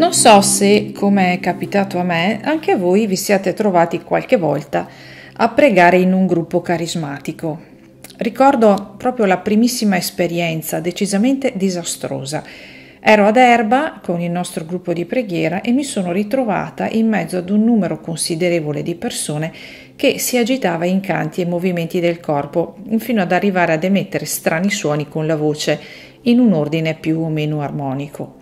Non so se, come è capitato a me, anche voi vi siate trovati qualche volta a pregare in un gruppo carismatico. Ricordo proprio la primissima esperienza decisamente disastrosa. Ero ad Erba con il nostro gruppo di preghiera e mi sono ritrovata in mezzo ad un numero considerevole di persone che si agitava in canti e movimenti del corpo, fino ad arrivare ad emettere strani suoni con la voce, in un ordine più o meno armonico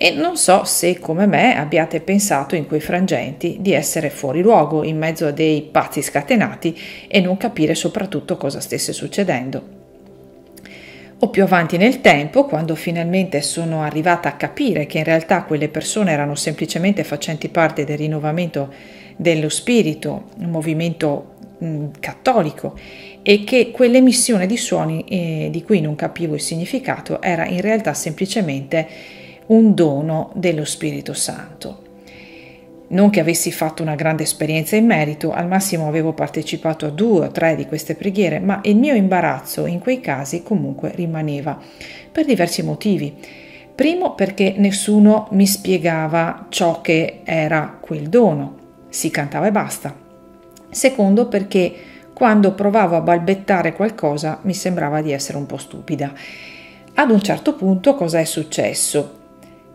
e non so se come me abbiate pensato in quei frangenti di essere fuori luogo in mezzo a dei pazzi scatenati e non capire soprattutto cosa stesse succedendo. O più avanti nel tempo, quando finalmente sono arrivata a capire che in realtà quelle persone erano semplicemente facenti parte del rinnovamento dello spirito, un movimento mm, cattolico, e che quell'emissione di suoni eh, di cui non capivo il significato era in realtà semplicemente un dono dello Spirito Santo. Non che avessi fatto una grande esperienza in merito, al massimo avevo partecipato a due o tre di queste preghiere, ma il mio imbarazzo in quei casi comunque rimaneva, per diversi motivi. Primo perché nessuno mi spiegava ciò che era quel dono, si cantava e basta. Secondo perché quando provavo a balbettare qualcosa mi sembrava di essere un po' stupida. Ad un certo punto cosa è successo?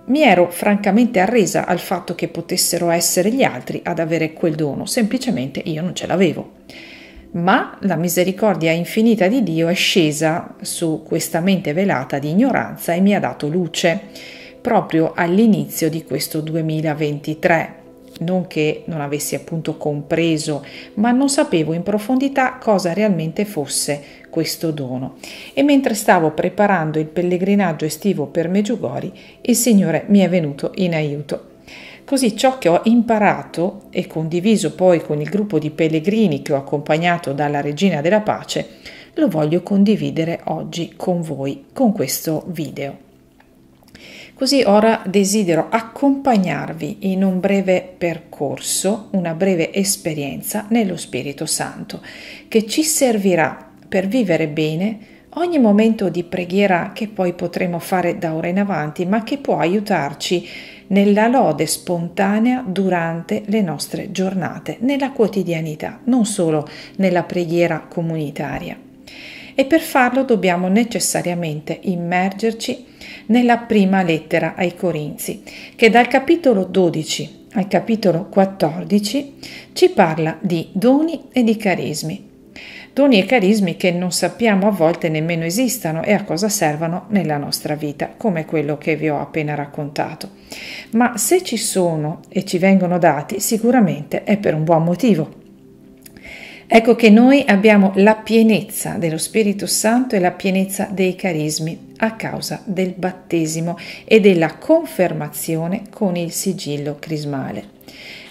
Mi ero francamente arresa al fatto che potessero essere gli altri ad avere quel dono, semplicemente io non ce l'avevo. Ma la misericordia infinita di Dio è scesa su questa mente velata di ignoranza e mi ha dato luce proprio all'inizio di questo 2023 non che non avessi appunto compreso, ma non sapevo in profondità cosa realmente fosse questo dono. E mentre stavo preparando il pellegrinaggio estivo per Meggiugori, il Signore mi è venuto in aiuto. Così ciò che ho imparato e condiviso poi con il gruppo di pellegrini che ho accompagnato dalla Regina della Pace, lo voglio condividere oggi con voi con questo video. Così ora desidero accompagnarvi in un breve percorso, una breve esperienza nello Spirito Santo, che ci servirà per vivere bene ogni momento di preghiera che poi potremo fare da ora in avanti, ma che può aiutarci nella lode spontanea durante le nostre giornate, nella quotidianità, non solo nella preghiera comunitaria. E per farlo dobbiamo necessariamente immergerci in nella prima lettera ai Corinzi, che dal capitolo 12 al capitolo 14 ci parla di doni e di carismi. Doni e carismi che non sappiamo a volte nemmeno esistano e a cosa servono nella nostra vita, come quello che vi ho appena raccontato. Ma se ci sono e ci vengono dati, sicuramente è per un buon motivo. Ecco che noi abbiamo la pienezza dello Spirito Santo e la pienezza dei carismi a causa del battesimo e della confermazione con il sigillo crismale.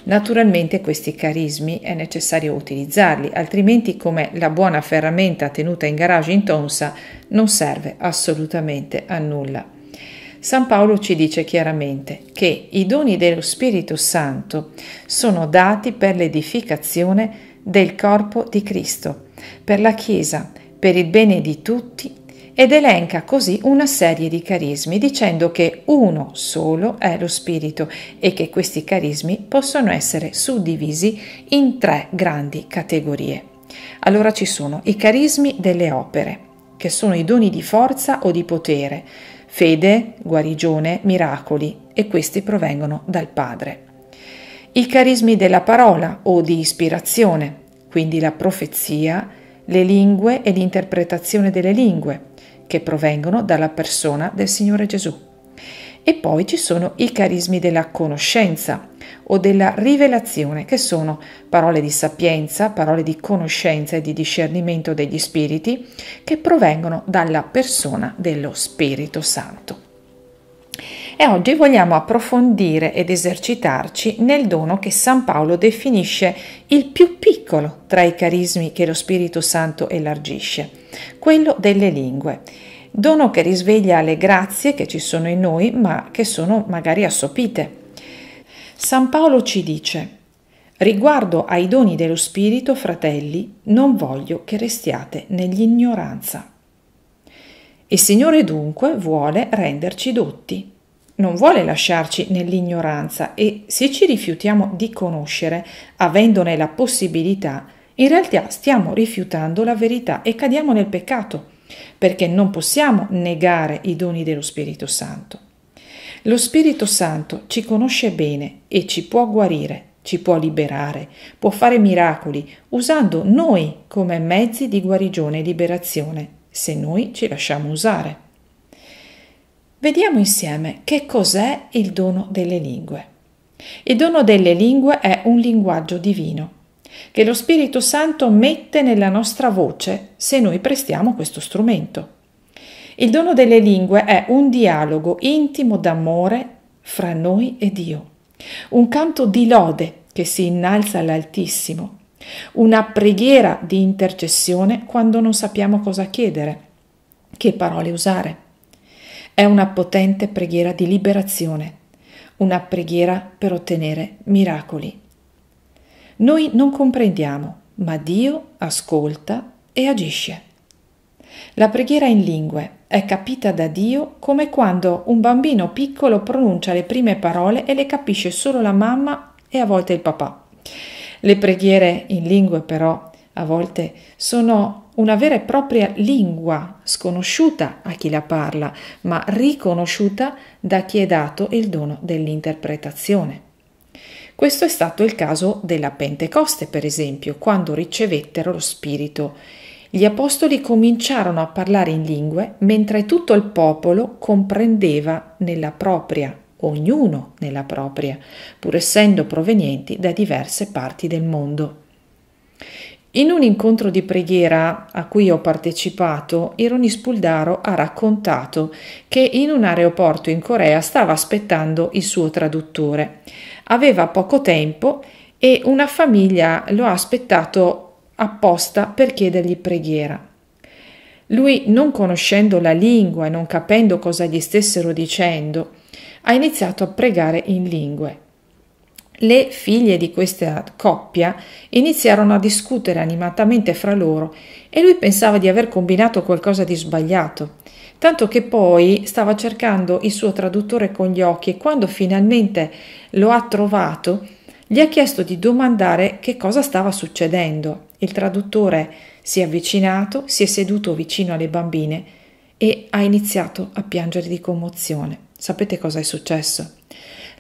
Naturalmente questi carismi è necessario utilizzarli, altrimenti come la buona ferramenta tenuta in garage in tonsa non serve assolutamente a nulla. San Paolo ci dice chiaramente che i doni dello Spirito Santo sono dati per l'edificazione del corpo di Cristo, per la Chiesa, per il bene di tutti ed elenca così una serie di carismi dicendo che uno solo è lo Spirito e che questi carismi possono essere suddivisi in tre grandi categorie. Allora ci sono i carismi delle opere, che sono i doni di forza o di potere, fede, guarigione, miracoli e questi provengono dal Padre i carismi della parola o di ispirazione, quindi la profezia, le lingue e l'interpretazione delle lingue, che provengono dalla persona del Signore Gesù. E poi ci sono i carismi della conoscenza o della rivelazione, che sono parole di sapienza, parole di conoscenza e di discernimento degli spiriti, che provengono dalla persona dello Spirito Santo e oggi vogliamo approfondire ed esercitarci nel dono che San Paolo definisce il più piccolo tra i carismi che lo Spirito Santo elargisce, quello delle lingue. Dono che risveglia le grazie che ci sono in noi, ma che sono magari assopite. San Paolo ci dice: Riguardo ai doni dello Spirito, fratelli, non voglio che restiate nell'ignoranza. Il Signore dunque vuole renderci dotti, non vuole lasciarci nell'ignoranza e se ci rifiutiamo di conoscere, avendone la possibilità, in realtà stiamo rifiutando la verità e cadiamo nel peccato, perché non possiamo negare i doni dello Spirito Santo. Lo Spirito Santo ci conosce bene e ci può guarire, ci può liberare, può fare miracoli, usando noi come mezzi di guarigione e liberazione, se noi ci lasciamo usare. Vediamo insieme che cos'è il dono delle lingue. Il dono delle lingue è un linguaggio divino che lo Spirito Santo mette nella nostra voce se noi prestiamo questo strumento. Il dono delle lingue è un dialogo intimo d'amore fra noi e Dio, un canto di lode che si innalza all'Altissimo, una preghiera di intercessione quando non sappiamo cosa chiedere, che parole usare. È una potente preghiera di liberazione, una preghiera per ottenere miracoli. Noi non comprendiamo, ma Dio ascolta e agisce. La preghiera in lingue è capita da Dio come quando un bambino piccolo pronuncia le prime parole e le capisce solo la mamma e a volte il papà. Le preghiere in lingue però a volte sono una vera e propria lingua sconosciuta a chi la parla, ma riconosciuta da chi è dato il dono dell'interpretazione. Questo è stato il caso della Pentecoste, per esempio, quando ricevettero lo Spirito. Gli apostoli cominciarono a parlare in lingue mentre tutto il popolo comprendeva nella propria, ognuno nella propria, pur essendo provenienti da diverse parti del mondo. In un incontro di preghiera a cui ho partecipato, Ironi Spuldaro ha raccontato che in un aeroporto in Corea stava aspettando il suo traduttore. Aveva poco tempo e una famiglia lo ha aspettato apposta per chiedergli preghiera. Lui, non conoscendo la lingua e non capendo cosa gli stessero dicendo, ha iniziato a pregare in lingue. Le figlie di questa coppia iniziarono a discutere animatamente fra loro e lui pensava di aver combinato qualcosa di sbagliato, tanto che poi stava cercando il suo traduttore con gli occhi e quando finalmente lo ha trovato gli ha chiesto di domandare che cosa stava succedendo. Il traduttore si è avvicinato, si è seduto vicino alle bambine e ha iniziato a piangere di commozione. Sapete cosa è successo?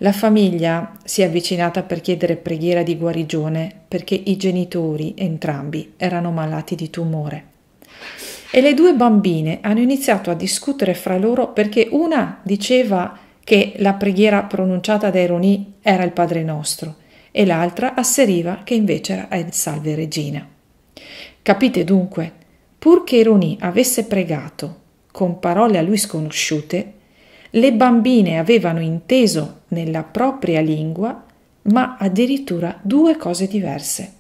La famiglia si è avvicinata per chiedere preghiera di guarigione perché i genitori, entrambi, erano malati di tumore. E le due bambine hanno iniziato a discutere fra loro perché una diceva che la preghiera pronunciata da Eroni era il Padre nostro e l'altra asseriva che invece era il Salve Regina. Capite dunque, pur che Eroni avesse pregato con parole a lui sconosciute, le bambine avevano inteso nella propria lingua, ma addirittura due cose diverse.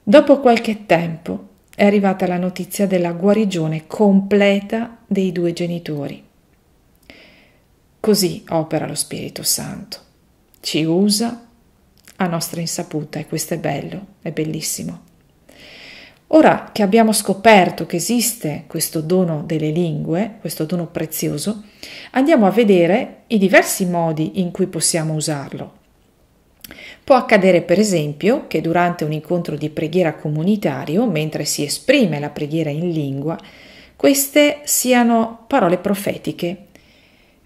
Dopo qualche tempo è arrivata la notizia della guarigione completa dei due genitori. Così opera lo Spirito Santo. Ci usa a nostra insaputa e questo è bello, è bellissimo. Ora che abbiamo scoperto che esiste questo dono delle lingue, questo dono prezioso, andiamo a vedere i diversi modi in cui possiamo usarlo. Può accadere per esempio che durante un incontro di preghiera comunitario, mentre si esprime la preghiera in lingua, queste siano parole profetiche.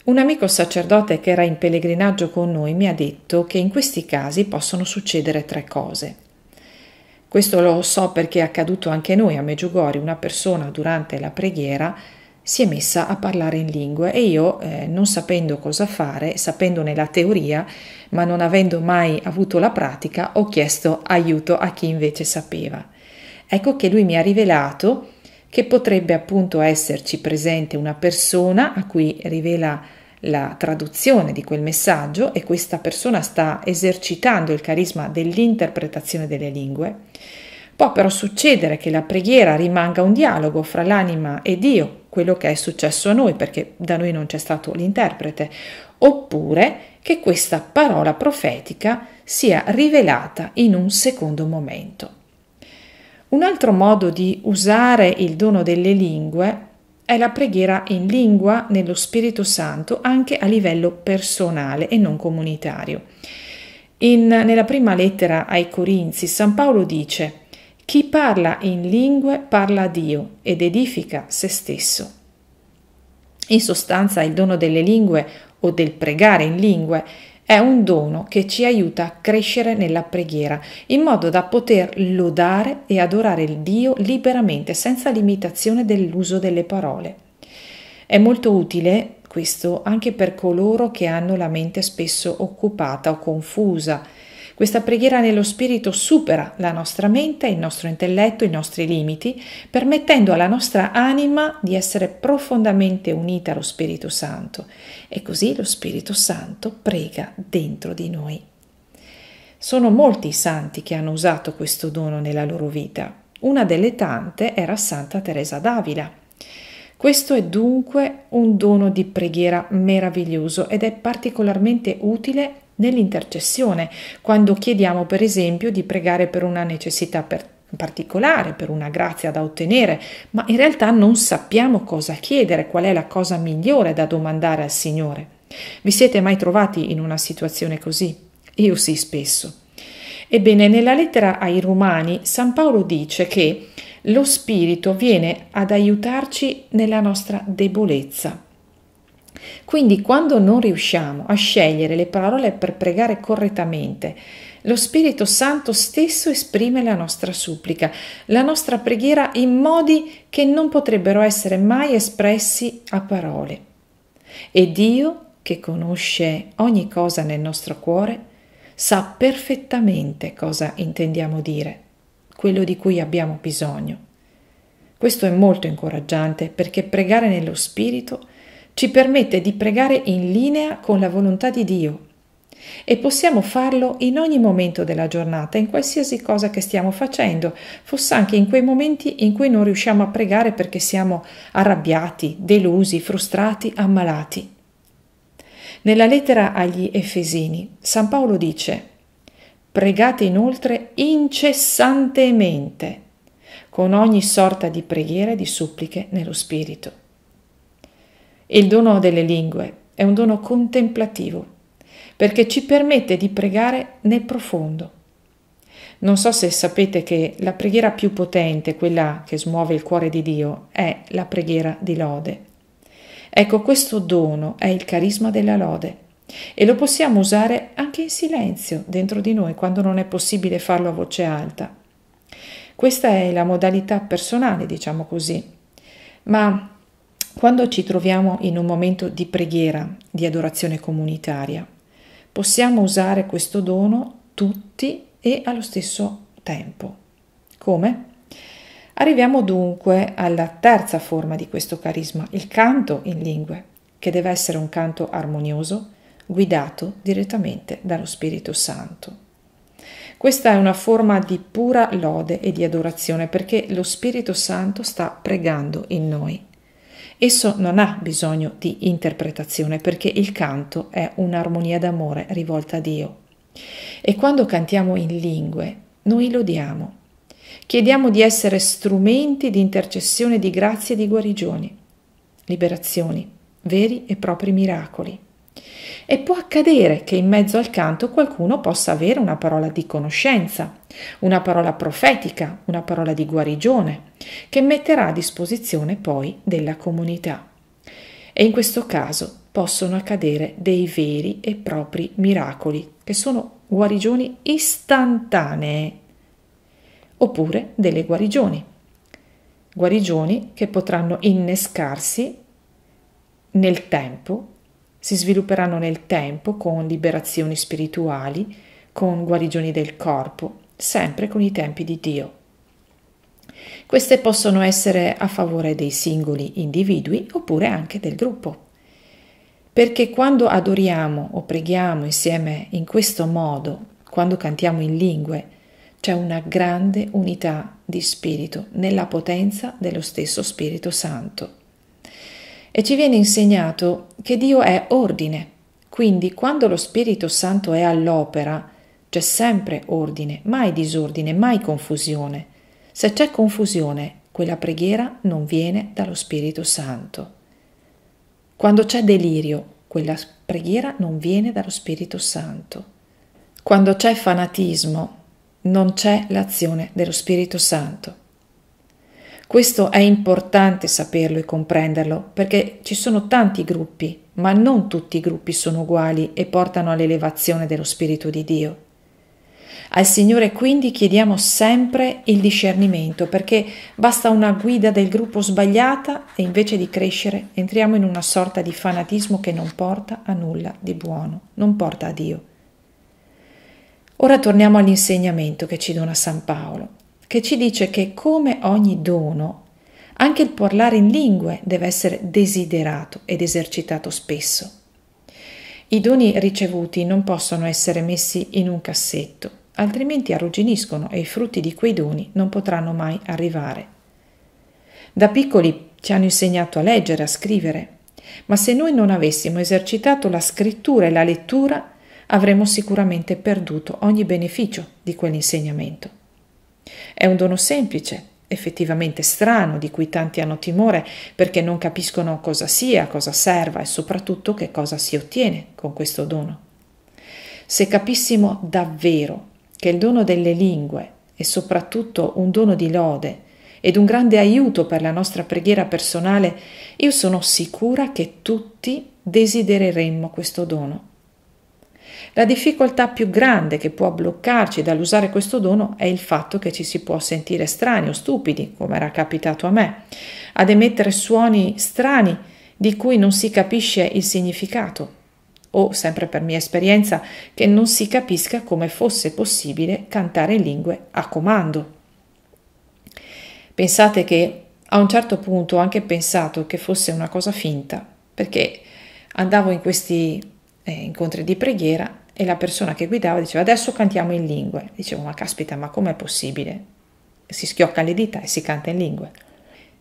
Un amico sacerdote che era in pellegrinaggio con noi mi ha detto che in questi casi possono succedere tre cose. Questo lo so perché è accaduto anche noi a Meggiugori, una persona durante la preghiera si è messa a parlare in lingue e io, eh, non sapendo cosa fare, sapendone la teoria, ma non avendo mai avuto la pratica, ho chiesto aiuto a chi invece sapeva. Ecco che lui mi ha rivelato che potrebbe appunto esserci presente una persona a cui rivela la traduzione di quel messaggio e questa persona sta esercitando il carisma dell'interpretazione delle lingue, può però succedere che la preghiera rimanga un dialogo fra l'anima e Dio, quello che è successo a noi perché da noi non c'è stato l'interprete, oppure che questa parola profetica sia rivelata in un secondo momento. Un altro modo di usare il dono delle lingue è la preghiera in lingua nello Spirito Santo anche a livello personale e non comunitario. In, nella prima lettera ai Corinzi, San Paolo dice chi parla in lingue parla a Dio ed edifica se stesso. In sostanza il dono delle lingue o del pregare in lingue è un dono che ci aiuta a crescere nella preghiera, in modo da poter lodare e adorare il Dio liberamente, senza limitazione dell'uso delle parole. È molto utile questo anche per coloro che hanno la mente spesso occupata o confusa, questa preghiera nello spirito supera la nostra mente, il nostro intelletto, i nostri limiti, permettendo alla nostra anima di essere profondamente unita allo Spirito Santo e così lo Spirito Santo prega dentro di noi. Sono molti i santi che hanno usato questo dono nella loro vita. Una delle tante era Santa Teresa d'Avila. Questo è dunque un dono di preghiera meraviglioso ed è particolarmente utile nell'intercessione, quando chiediamo per esempio di pregare per una necessità per particolare, per una grazia da ottenere, ma in realtà non sappiamo cosa chiedere, qual è la cosa migliore da domandare al Signore. Vi siete mai trovati in una situazione così? Io sì spesso. Ebbene, nella lettera ai Romani, San Paolo dice che lo Spirito viene ad aiutarci nella nostra debolezza. Quindi quando non riusciamo a scegliere le parole per pregare correttamente, lo Spirito Santo stesso esprime la nostra supplica, la nostra preghiera in modi che non potrebbero essere mai espressi a parole. E Dio, che conosce ogni cosa nel nostro cuore, sa perfettamente cosa intendiamo dire, quello di cui abbiamo bisogno. Questo è molto incoraggiante perché pregare nello Spirito è ci permette di pregare in linea con la volontà di Dio e possiamo farlo in ogni momento della giornata, in qualsiasi cosa che stiamo facendo, fosse anche in quei momenti in cui non riusciamo a pregare perché siamo arrabbiati, delusi, frustrati, ammalati. Nella lettera agli Efesini, San Paolo dice Pregate inoltre incessantemente, con ogni sorta di preghiera e di suppliche nello Spirito. Il dono delle lingue è un dono contemplativo perché ci permette di pregare nel profondo. Non so se sapete che la preghiera più potente, quella che smuove il cuore di Dio, è la preghiera di lode. Ecco, questo dono è il carisma della lode e lo possiamo usare anche in silenzio dentro di noi quando non è possibile farlo a voce alta. Questa è la modalità personale, diciamo così. Ma quando ci troviamo in un momento di preghiera, di adorazione comunitaria, possiamo usare questo dono tutti e allo stesso tempo. Come? Arriviamo dunque alla terza forma di questo carisma, il canto in lingue, che deve essere un canto armonioso, guidato direttamente dallo Spirito Santo. Questa è una forma di pura lode e di adorazione perché lo Spirito Santo sta pregando in noi. Esso non ha bisogno di interpretazione perché il canto è un'armonia d'amore rivolta a Dio. E quando cantiamo in lingue, noi lodiamo. Chiediamo di essere strumenti di intercessione di grazie e di guarigioni, liberazioni, veri e propri miracoli. E può accadere che in mezzo al canto qualcuno possa avere una parola di conoscenza, una parola profetica, una parola di guarigione, che metterà a disposizione poi della comunità. E in questo caso possono accadere dei veri e propri miracoli, che sono guarigioni istantanee, oppure delle guarigioni. Guarigioni che potranno innescarsi nel tempo si svilupperanno nel tempo con liberazioni spirituali, con guarigioni del corpo, sempre con i tempi di Dio. Queste possono essere a favore dei singoli individui oppure anche del gruppo. Perché quando adoriamo o preghiamo insieme in questo modo, quando cantiamo in lingue, c'è una grande unità di spirito nella potenza dello stesso Spirito Santo e ci viene insegnato che Dio è ordine. Quindi quando lo Spirito Santo è all'opera c'è sempre ordine, mai disordine, mai confusione. Se c'è confusione, quella preghiera non viene dallo Spirito Santo. Quando c'è delirio, quella preghiera non viene dallo Spirito Santo. Quando c'è fanatismo, non c'è l'azione dello Spirito Santo. Questo è importante saperlo e comprenderlo perché ci sono tanti gruppi, ma non tutti i gruppi sono uguali e portano all'elevazione dello Spirito di Dio. Al Signore quindi chiediamo sempre il discernimento perché basta una guida del gruppo sbagliata e invece di crescere entriamo in una sorta di fanatismo che non porta a nulla di buono, non porta a Dio. Ora torniamo all'insegnamento che ci dona San Paolo che ci dice che come ogni dono, anche il parlare in lingue deve essere desiderato ed esercitato spesso. I doni ricevuti non possono essere messi in un cassetto, altrimenti arrugginiscono e i frutti di quei doni non potranno mai arrivare. Da piccoli ci hanno insegnato a leggere, a scrivere, ma se noi non avessimo esercitato la scrittura e la lettura, avremmo sicuramente perduto ogni beneficio di quell'insegnamento. È un dono semplice, effettivamente strano, di cui tanti hanno timore perché non capiscono cosa sia, cosa serva e soprattutto che cosa si ottiene con questo dono. Se capissimo davvero che il dono delle lingue è soprattutto un dono di lode ed un grande aiuto per la nostra preghiera personale, io sono sicura che tutti desidereremmo questo dono la difficoltà più grande che può bloccarci dall'usare questo dono è il fatto che ci si può sentire strani o stupidi, come era capitato a me, ad emettere suoni strani di cui non si capisce il significato o, sempre per mia esperienza, che non si capisca come fosse possibile cantare in lingue a comando. Pensate che a un certo punto ho anche pensato che fosse una cosa finta, perché andavo in questi eh, incontri di preghiera e la persona che guidava diceva adesso cantiamo in lingue. Dicevo ma caspita ma com'è possibile? Si schiocca le dita e si canta in lingue.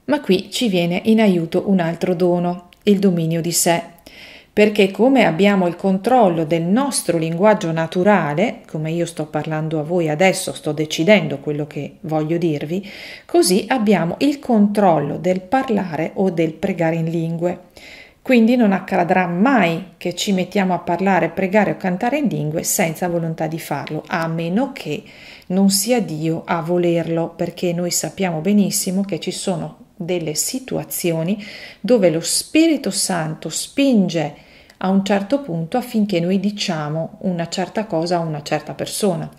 Ma qui ci viene in aiuto un altro dono, il dominio di sé. Perché come abbiamo il controllo del nostro linguaggio naturale, come io sto parlando a voi adesso, sto decidendo quello che voglio dirvi, così abbiamo il controllo del parlare o del pregare in lingue. Quindi non accadrà mai che ci mettiamo a parlare, pregare o cantare in lingue senza volontà di farlo, a meno che non sia Dio a volerlo, perché noi sappiamo benissimo che ci sono delle situazioni dove lo Spirito Santo spinge a un certo punto affinché noi diciamo una certa cosa a una certa persona.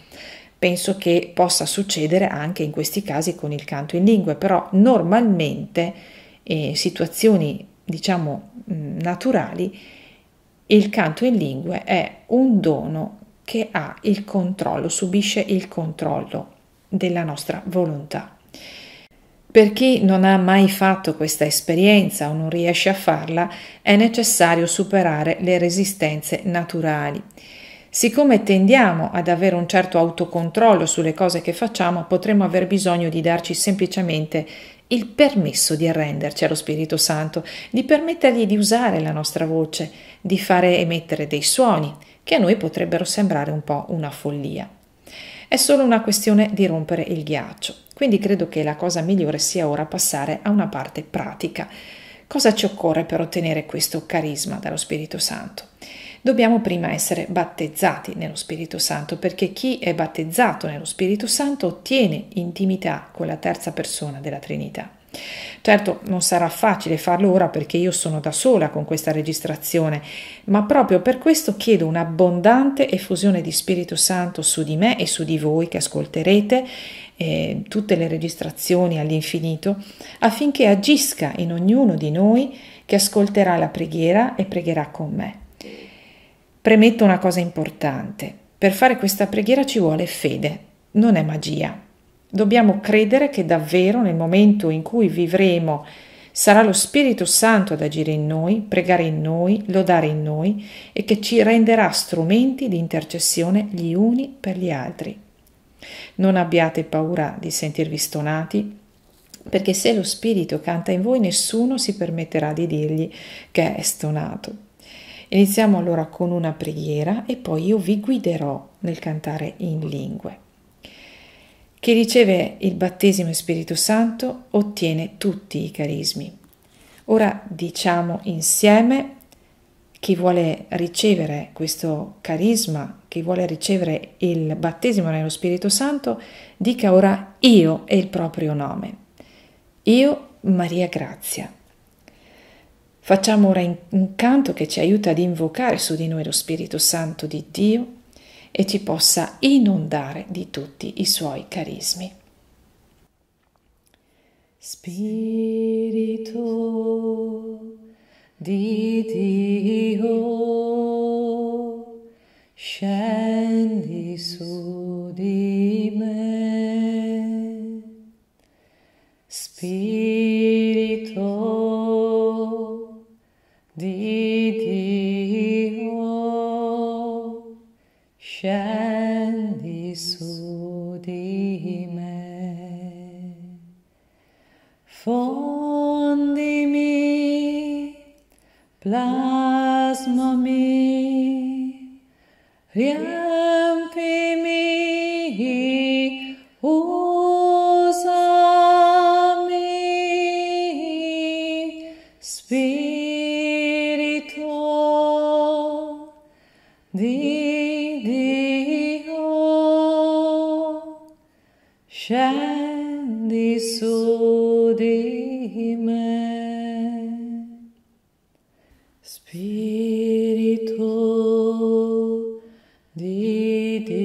Penso che possa succedere anche in questi casi con il canto in lingue, però normalmente eh, situazioni diciamo mm, naturali, il canto in lingue è un dono che ha il controllo, subisce il controllo della nostra volontà. Per chi non ha mai fatto questa esperienza o non riesce a farla, è necessario superare le resistenze naturali. Siccome tendiamo ad avere un certo autocontrollo sulle cose che facciamo, potremmo aver bisogno di darci semplicemente il permesso di arrenderci allo Spirito Santo, di permettergli di usare la nostra voce, di fare emettere dei suoni che a noi potrebbero sembrare un po' una follia. È solo una questione di rompere il ghiaccio, quindi credo che la cosa migliore sia ora passare a una parte pratica. Cosa ci occorre per ottenere questo carisma dallo Spirito Santo? dobbiamo prima essere battezzati nello Spirito Santo, perché chi è battezzato nello Spirito Santo ottiene intimità con la terza persona della Trinità. Certo, non sarà facile farlo ora perché io sono da sola con questa registrazione, ma proprio per questo chiedo un'abbondante effusione di Spirito Santo su di me e su di voi che ascolterete eh, tutte le registrazioni all'infinito, affinché agisca in ognuno di noi che ascolterà la preghiera e pregherà con me. Premetto una cosa importante. Per fare questa preghiera ci vuole fede, non è magia. Dobbiamo credere che davvero nel momento in cui vivremo sarà lo Spirito Santo ad agire in noi, pregare in noi, lodare in noi e che ci renderà strumenti di intercessione gli uni per gli altri. Non abbiate paura di sentirvi stonati, perché se lo Spirito canta in voi nessuno si permetterà di dirgli che è stonato. Iniziamo allora con una preghiera e poi io vi guiderò nel cantare in lingue. Chi riceve il battesimo in Spirito Santo ottiene tutti i carismi. Ora diciamo insieme chi vuole ricevere questo carisma, chi vuole ricevere il battesimo nello Spirito Santo, dica ora io e il proprio nome. Io Maria Grazia. Facciamo ora un canto che ci aiuta ad invocare su di noi lo Spirito Santo di Dio e ci possa inondare di tutti i suoi carismi. Spirito di Dio, scendi su. Iti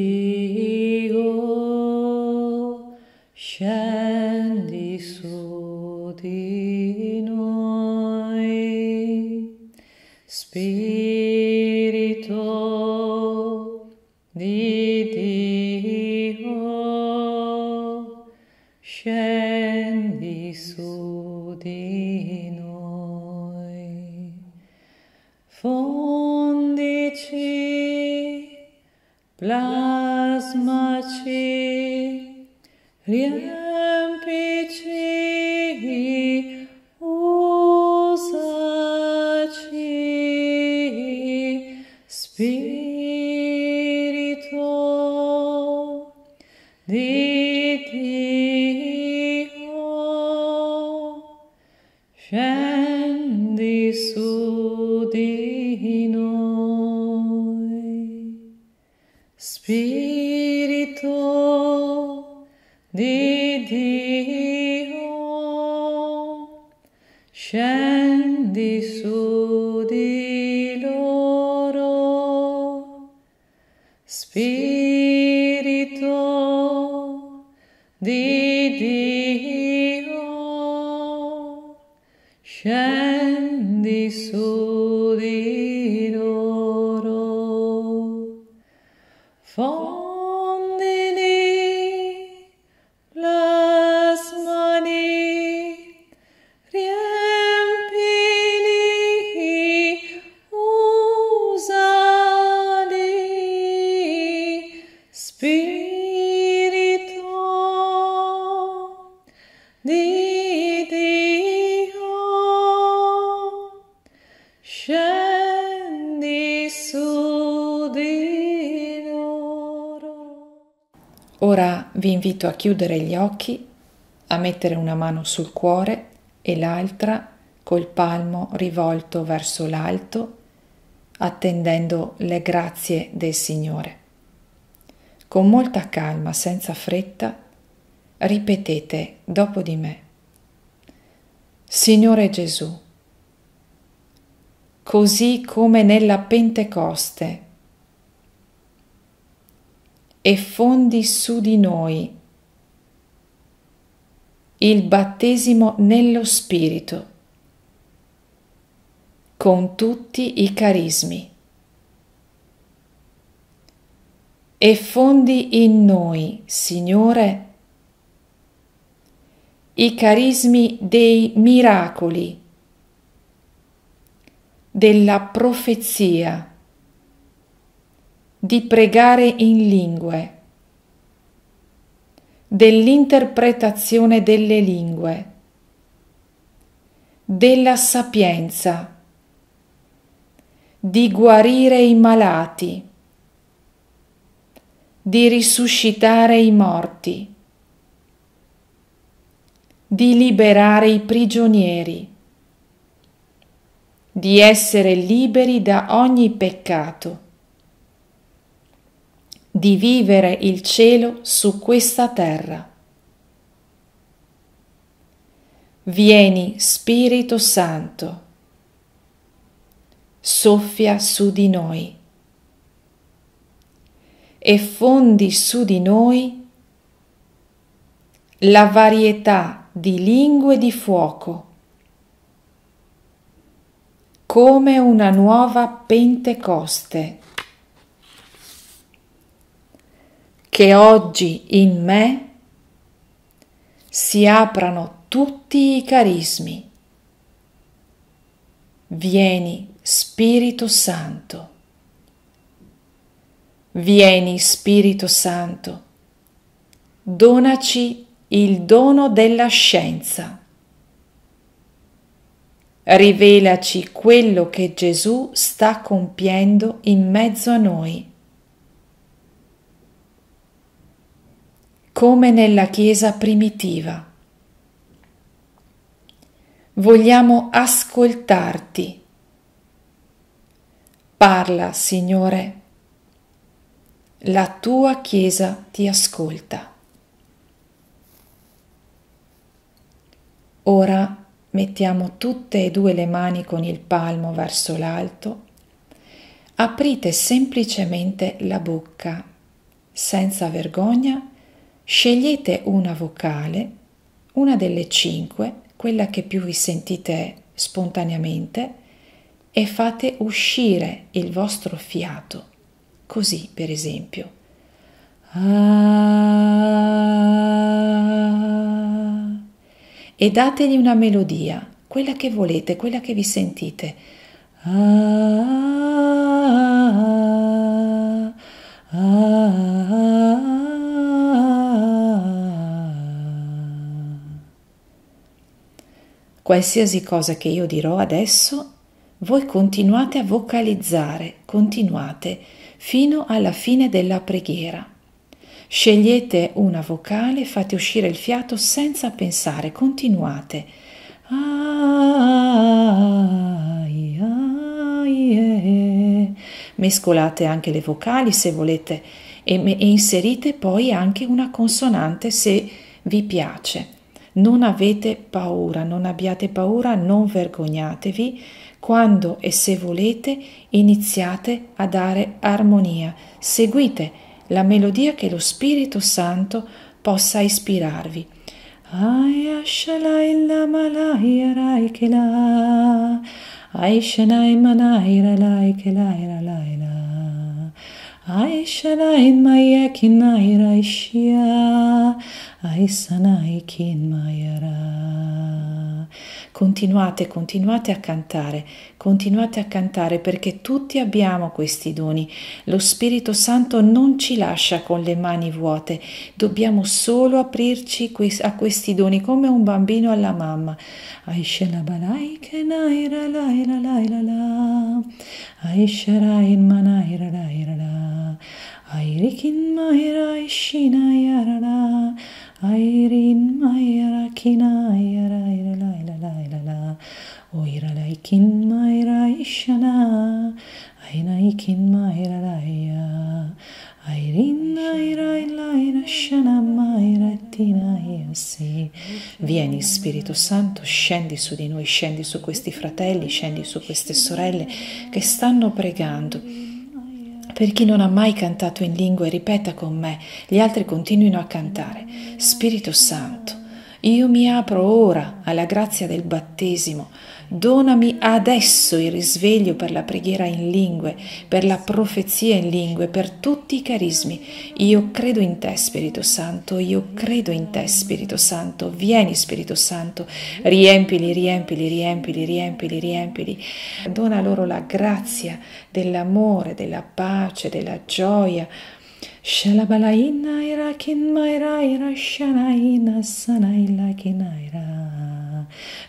Espírito de Ora vi invito a chiudere gli occhi, a mettere una mano sul cuore e l'altra col palmo rivolto verso l'alto, attendendo le grazie del Signore. Con molta calma, senza fretta, ripetete dopo di me. Signore Gesù, così come nella Pentecoste e fondi su di noi il battesimo nello Spirito con tutti i carismi e fondi in noi, Signore, i carismi dei miracoli, della profezia, di pregare in lingue, dell'interpretazione delle lingue, della sapienza, di guarire i malati, di risuscitare i morti, di liberare i prigionieri, di essere liberi da ogni peccato di vivere il cielo su questa terra. Vieni Spirito Santo, soffia su di noi e fondi su di noi la varietà di lingue di fuoco come una nuova Pentecoste. che oggi in me si aprano tutti i carismi. Vieni Spirito Santo. Vieni Spirito Santo. Donaci il dono della scienza. Rivelaci quello che Gesù sta compiendo in mezzo a noi. come nella Chiesa primitiva. Vogliamo ascoltarti. Parla, Signore. La tua Chiesa ti ascolta. Ora mettiamo tutte e due le mani con il palmo verso l'alto. Aprite semplicemente la bocca, senza vergogna Scegliete una vocale, una delle cinque, quella che più vi sentite spontaneamente, e fate uscire il vostro fiato. Così, per esempio. Ah. e dategli una melodia, quella che volete, quella che vi sentite. Ah, ah, Qualsiasi cosa che io dirò adesso, voi continuate a vocalizzare, continuate fino alla fine della preghiera. Scegliete una vocale, fate uscire il fiato senza pensare, continuate. Mescolate anche le vocali se volete e, inserite poi anche una consonante se vi piace. Non avete paura, non abbiate paura, non vergognatevi quando e se volete iniziate a dare armonia, seguite la melodia che lo Spirito Santo possa ispirarvi. Aishanai manahira laikela ira laila. Aishanain maya kinai raishya, Aisanai kin maya ra. Continuate, continuate a cantare, continuate a cantare perché tutti abbiamo questi doni. Lo Spirito Santo non ci lascia con le mani vuote, dobbiamo solo aprirci a questi doni come un bambino alla mamma. Aisharain Airin maira kina ira ira la ila la ila la Oira laikin maira ishana Aina ikin maira laia Airin aira ila ira shana maira tina iasi Vieni Spirito Santo, scendi su di noi, scendi su questi fratelli, scendi su queste sorelle che stanno pregando per chi non ha mai cantato in lingua, ripeta con me, gli altri continuino a cantare. Spirito Santo, io mi apro ora alla grazia del battesimo Donami adesso il risveglio per la preghiera in lingue, per la profezia in lingue, per tutti i carismi. Io credo in te, Spirito Santo, io credo in te, Spirito Santo. Vieni, Spirito Santo, riempili, riempili, riempili, riempili, riempili. Dona loro la grazia dell'amore, della pace, della gioia. Shalabalaina irakin maira irashanaina sanaila kinaira.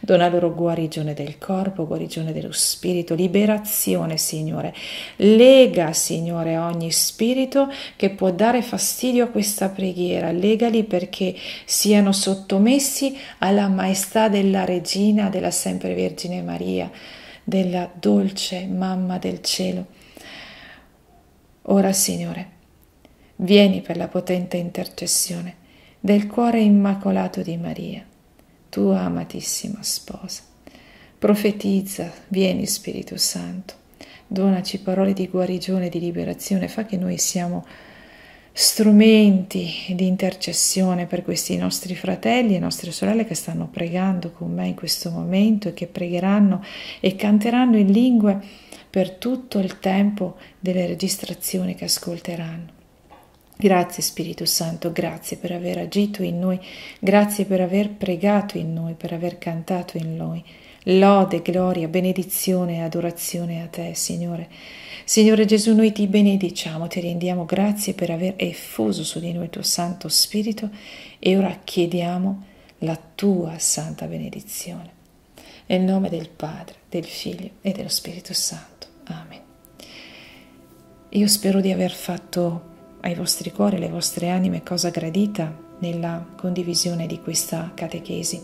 Dona loro guarigione del corpo, guarigione dello spirito, liberazione, Signore. Lega, Signore, ogni spirito che può dare fastidio a questa preghiera. Legali perché siano sottomessi alla maestà della Regina, della Sempre Vergine Maria, della dolce Mamma del Cielo. Ora, Signore, vieni per la potente intercessione del cuore immacolato di Maria tua amatissima sposa. Profetizza, vieni Spirito Santo, donaci parole di guarigione, di liberazione, fa che noi siamo strumenti di intercessione per questi nostri fratelli e nostre sorelle che stanno pregando con me in questo momento e che pregheranno e canteranno in lingue per tutto il tempo delle registrazioni che ascolteranno. Grazie Spirito Santo, grazie per aver agito in noi, grazie per aver pregato in noi, per aver cantato in noi. Lode, gloria, benedizione e adorazione a te, Signore. Signore Gesù, noi ti benediciamo, ti rendiamo grazie per aver effuso su di noi il tuo Santo Spirito e ora chiediamo la tua santa benedizione. Nel nome del Padre, del Figlio e dello Spirito Santo. Amen. Io spero di aver fatto ai vostri cuori, alle vostre anime cosa gradita nella condivisione di questa catechesi.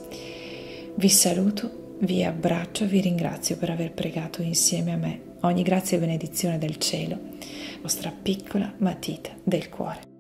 Vi saluto, vi abbraccio, vi ringrazio per aver pregato insieme a me. Ogni grazia e benedizione del cielo, vostra piccola matita del cuore.